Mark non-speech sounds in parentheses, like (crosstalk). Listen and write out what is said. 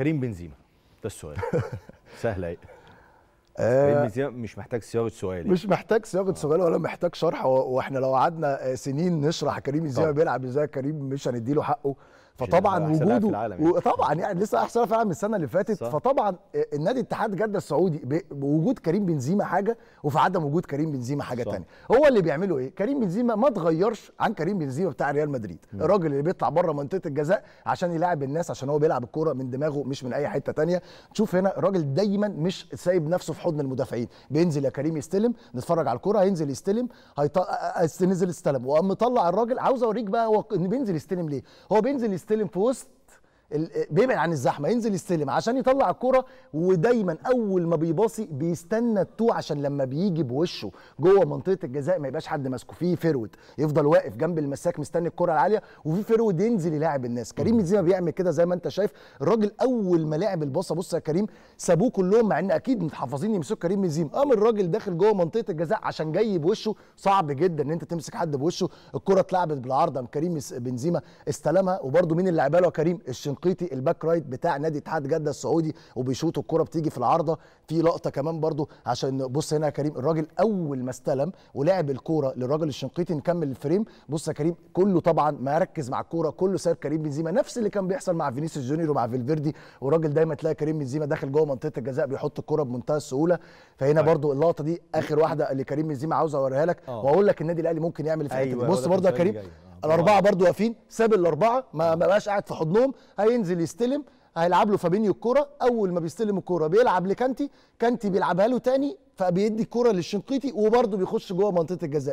كريم بنزيما ده السؤال (laughs) سهله ايه آه مش محتاج صياغه سؤال يعني. مش محتاج صياغه آه. سؤال ولا محتاج شرح واحنا لو قعدنا آه، سنين نشرح كريم ازاي بيلعب ازاي كريم مش هندي له حقه فطبعا وجوده وطبعا يعني. يعني لسه احسن في العالم من السنه اللي فاتت صح. فطبعا آه، النادي اتحاد جده السعودي بوجود كريم بنزيما حاجه وفي عدم وجود كريم بنزيما حاجه صح. تانية هو اللي بيعمله ايه كريم بنزيما ما تغيرش عن كريم بنزيما بتاع ريال مدريد م. الراجل اللي بيطلع بره منطقه الجزاء عشان يلاعب الناس عشان هو بيلعب الكوره من دماغه مش من اي حته تانية تشوف هنا الراجل دايما مش سايب نفسه في حضن المدافعين بينزل يا كريم يستلم نتفرج على الكرة هينزل يستلم هيط... آه، آه، نزل استلم وقام مطلع الراجل عاوز اوريك بقى هو بينزل يستلم ليه هو بينزل يستلم في وسط بيبعد عن الزحمه ينزل يستلم عشان يطلع الكوره ودايما اول ما بيباصي بيستنى التو عشان لما بيجي بوشه جوه منطقه الجزاء ما يبقاش حد ماسكه في فرود يفضل واقف جنب المساك مستني الكره العاليه وفي فرود ينزل يلاعب الناس كريم بنزيما بيعمل كده زي ما انت شايف الراجل اول ما لعب الباصه بص يا كريم سابوه كلهم مع ان اكيد متحفظين يمسكوا كريم بنزيما قام الراجل داخل جوه منطقه الجزاء عشان جاي بوشه صعب جدا ان انت تمسك حد بوشه الكره اتلعبت بالعرضه كريم بنزيما استلمها وبرده مين اللي لعبها له كريم الشنقيطي الباك رايت بتاع نادي اتحاد جده السعودي وبيشوط الكره بتيجي في العارضه في لقطه كمان برضو عشان بص هنا يا كريم الراجل اول ما استلم ولعب الكوره للراجل الشنقيطي نكمل الفريم بص يا كريم كله طبعا مركز مع الكوره كله سايب كريم بنزيما نفس اللي كان بيحصل مع فينيسيوس جونيور ومع فيلفيردي والراجل دايما تلاقي كريم بنزيما داخل جوه منطقه الجزاء بيحط الكوره بمنتهى السهوله فهنا أيوة. برضو اللقطه دي اخر واحده اللي كريم بنزيما عاوز اوريها لك آه. واقول لك النادي الاهلي ممكن يعمل في أيوة بص برضو يا كريم الاربعه برضو واقفين ساب الاربعه ما بقاش قاعد في حضنهم هينزل يستلم هيلعب له فابينيو الكوره اول ما بيستلم الكوره بيلعب لكانتي كانتي بيلعبها له تاني فبيدي الكوره للشنقيطي وبرضه بيخش جوه منطقه الجزاء